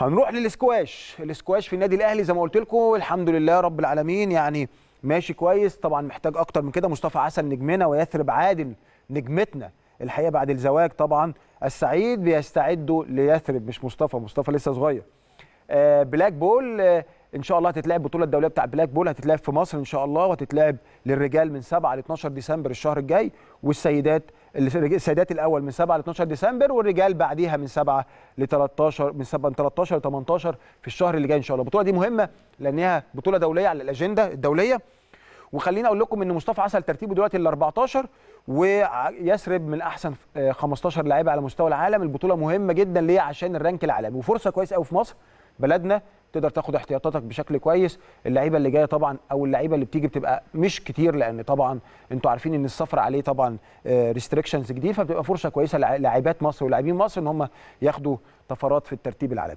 هنروح للسكواش السكواش في النادي الاهلي زي ما قلت لكم الحمد لله رب العالمين يعني ماشي كويس طبعا محتاج اكتر من كده مصطفى عسل نجمنا ويثرب عادل نجمتنا الحقيقه بعد الزواج طبعا السعيد بيستعدوا ليثرب مش مصطفى مصطفى لسه صغير آه بلاك بول آه ان شاء الله هتتلعب البطوله الدوليه بتاع بلاك بول هتتلعب في مصر ان شاء الله وهتتلعب للرجال من 7 ل 12 ديسمبر الشهر الجاي والسيدات السيدات الاول من 7 ل 12 ديسمبر والرجال بعديها من 7 ل 13 من 7 من 13 ل 18 في الشهر اللي جاي ان شاء الله البطوله دي مهمه لانها بطوله دوليه على الاجنده الدوليه وخليني اقول لكم ان مصطفى عسل ترتيبه دلوقتي ال 14 ويسرب من احسن 15 لعيبه على مستوى العالم البطوله مهمه جدا ليه عشان الرانك العالمي وفرصه كويسه قوي في مصر بلدنا تقدر تاخد احتياطاتك بشكل كويس اللعيبه اللي جايه طبعا او اللعيبه اللي بتيجي بتبقى مش كتير لان طبعا انتوا عارفين ان السفر عليه طبعا ريستريكشنز آه، كتير فبتبقى فرصه كويسه لعيبات مصر ولاعبين مصر ان هم ياخدوا طفرات في الترتيب العالمي